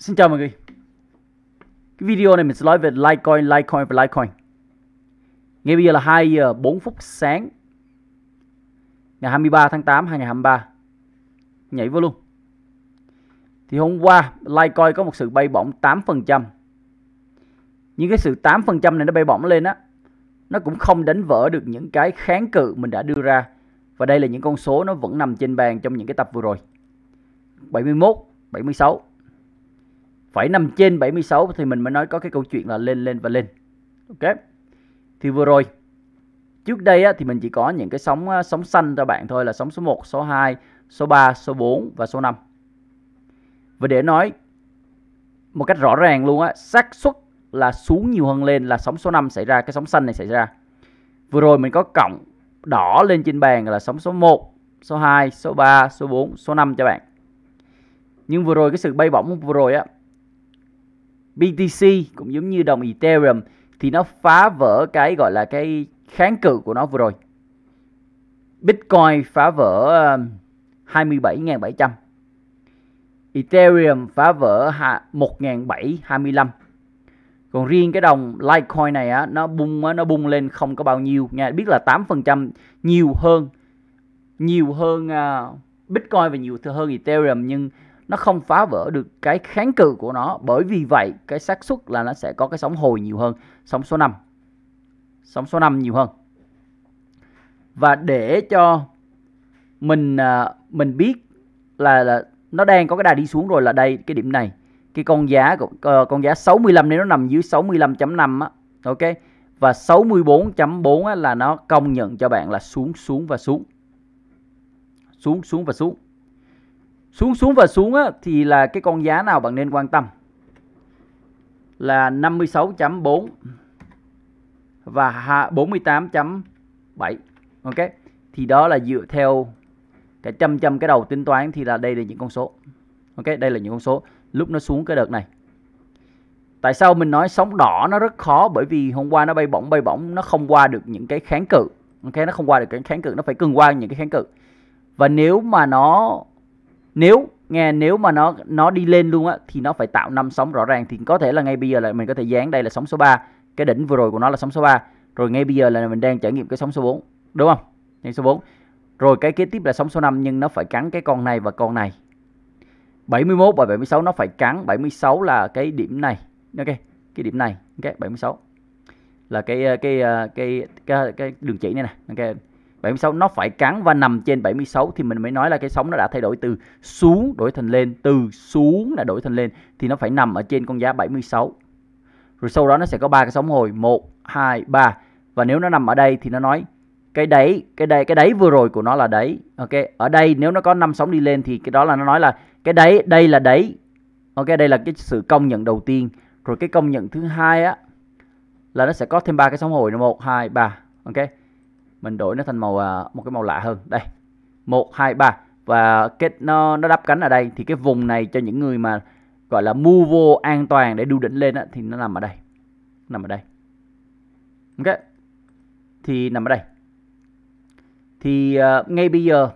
Xin chào mọi người Cái video này mình sẽ nói về Litecoin, Litecoin và Litecoin Ngay bây giờ là 2 giờ 4 phút sáng Ngày 23 tháng 8, 2023 Nhảy vô luôn Thì hôm qua Litecoin có một sự bay bổng 8% Nhưng cái sự 8% này nó bay bổng lên á Nó cũng không đánh vỡ được những cái kháng cự mình đã đưa ra Và đây là những con số nó vẫn nằm trên bàn trong những cái tập vừa rồi 71, 76 phải nằm trên 76 thì mình mới nói có cái câu chuyện là lên lên và lên ok thì vừa rồi trước đây á, thì mình chỉ có những cái sóng sóng xanh cho bạn thôi là sóng số 1 số 2 số 3 số 4 và số 5 và để nói một cách rõ ràng luôn á xác suất là xuống nhiều hơn lên là sóng số 5 xảy ra cái sóng xanh này xảy ra vừa rồi mình có cộng đỏ lên trên bàn là sóng số 1 số 2 số 3 số 4 số 5 cho bạn nhưng vừa rồi cái sự bay bổng vừa rồi á BTC cũng giống như đồng Ethereum thì nó phá vỡ cái gọi là cái kháng cự của nó vừa rồi. Bitcoin phá vỡ 27.700. Um, Ethereum phá vỡ 1.725. Còn riêng cái đồng Litecoin này á nó bung nó bung lên không có bao nhiêu nha, biết là 8% nhiều hơn nhiều hơn à, Bitcoin và nhiều hơn Ethereum nhưng nó không phá vỡ được cái kháng cự của nó bởi vì vậy cái xác suất là nó sẽ có cái sóng hồi nhiều hơn sóng số 5 sóng số 5 nhiều hơn và để cho mình à, mình biết là, là nó đang có cái đà đi xuống rồi là đây cái điểm này cái con giá của ờ, con giá 65 nếu nó nằm dưới 65.5 á ok và 64.4 là nó công nhận cho bạn là xuống xuống và xuống xuống xuống và xuống xuống xuống và xuống á, thì là cái con giá nào bạn nên quan tâm là 56.4 và 48.7 ok thì đó là dựa theo cái chăm chăm cái đầu tính toán thì là đây là những con số ok đây là những con số lúc nó xuống cái đợt này tại sao mình nói sóng đỏ nó rất khó bởi vì hôm qua nó bay bổng bay bổng nó không qua được những cái kháng cự ok nó không qua được cái kháng cự nó phải cần qua những cái kháng cự và nếu mà nó nếu nghe nếu mà nó nó đi lên luôn á thì nó phải tạo năm sóng rõ ràng thì có thể là ngay bây giờ là mình có thể dán đây là sóng số 3 cái đỉnh vừa rồi của nó là sóng số 3 rồi ngay bây giờ là mình đang trải nghiệm cái sóng số 4 đúng không nhân số 4 rồi cái kế tiếp là sóng số 5 nhưng nó phải cắn cái con này và con này 71 và 76 nó phải cắn 76 là cái điểm này ok cái điểm này ok 76 là cái ờ, cái cái ờ, cái cái, cái đường chỉ này nè ok 76 nó phải cắn và nằm trên 76 thì mình mới nói là cái sóng nó đã thay đổi từ xuống đổi thành lên, từ xuống là đổi thành lên thì nó phải nằm ở trên con giá 76. Rồi sau đó nó sẽ có ba cái sóng hồi 1 2 3 và nếu nó nằm ở đây thì nó nói cái đấy, cái đây cái đấy vừa rồi của nó là đấy. Ok, ở đây nếu nó có năm sóng đi lên thì cái đó là nó nói là cái đấy, đây là đấy. Ok, đây là cái sự công nhận đầu tiên. Rồi cái công nhận thứ hai á là nó sẽ có thêm ba cái sóng hồi một hai ba Ok mình đổi nó thành màu à, một cái màu lạ hơn đây một hai ba và cái nó nó đắp cánh ở đây thì cái vùng này cho những người mà gọi là mua vô an toàn để đu đỉnh lên á, thì nó nằm ở đây nằm ở đây ok thì nằm ở đây thì uh, ngay bây giờ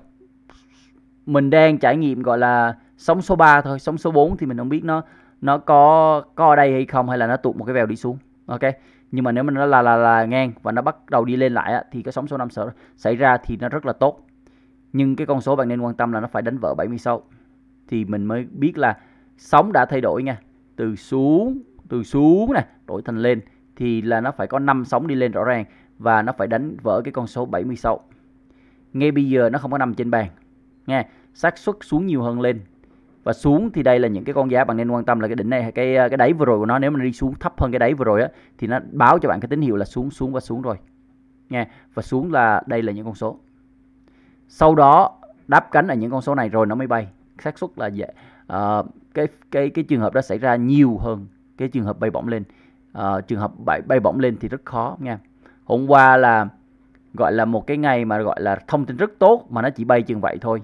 mình đang trải nghiệm gọi là sóng số 3 thôi sóng số 4 thì mình không biết nó nó có có ở đây hay không hay là nó tụt một cái vèo đi xuống ok nhưng mà nếu mà nó là là là ngang và nó bắt đầu đi lên lại á, thì cái sóng số 5 sở xảy ra thì nó rất là tốt nhưng cái con số bạn nên quan tâm là nó phải đánh vỡ 76 thì mình mới biết là sóng đã thay đổi nha từ xuống từ xuống này đổi thành lên thì là nó phải có 5 sóng đi lên rõ ràng và nó phải đánh vỡ cái con số 76 ngay bây giờ nó không có nằm trên bàn nha xác suất xuống nhiều hơn lên và xuống thì đây là những cái con giá bạn nên quan tâm là cái đỉnh này cái cái đáy vừa rồi của nó nếu mà đi xuống thấp hơn cái đáy vừa rồi á thì nó báo cho bạn cái tín hiệu là xuống xuống và xuống rồi nha và xuống là đây là những con số sau đó đáp cánh ở những con số này rồi nó mới bay xác suất là dễ uh, ờ, cái cái cái trường hợp đó xảy ra nhiều hơn cái trường hợp bay bổng lên uh, trường hợp bay bay bổng lên thì rất khó nha hôm qua là gọi là một cái ngày mà gọi là thông tin rất tốt mà nó chỉ bay chừng vậy thôi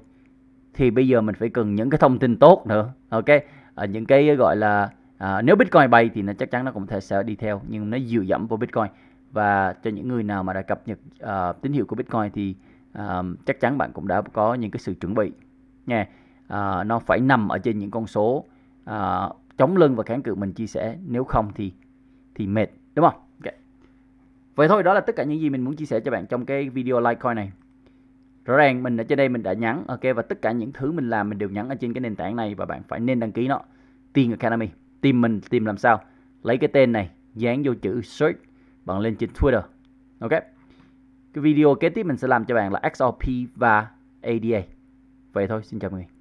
thì bây giờ mình phải cần những cái thông tin tốt nữa ok ở ờ, những cái gọi là à, nếu bitcoin bay thì nó chắc chắn nó cũng thể sẽ đi theo nhưng nó dựa dẫm vào bitcoin và cho những người nào mà đã cập nhật à, tín hiệu của bitcoin thì à, chắc chắn bạn cũng đã có những cái sự chuẩn bị nha à, nó phải nằm ở trên những con số à, chống lưng và kháng cự mình chia sẻ nếu không thì thì mệt đúng không okay. vậy thôi đó là tất cả những gì mình muốn chia sẻ cho bạn trong cái video Litecoin này rõ ràng mình ở trên đây mình đã nhắn ok và tất cả những thứ mình làm mình đều nhắn ở trên cái nền tảng này và bạn phải nên đăng ký nó tiền academy tìm mình tìm làm sao lấy cái tên này dán vô chữ search bạn lên trên twitter ok cái video kế tiếp mình sẽ làm cho bạn là xrp và ada vậy thôi xin chào mọi người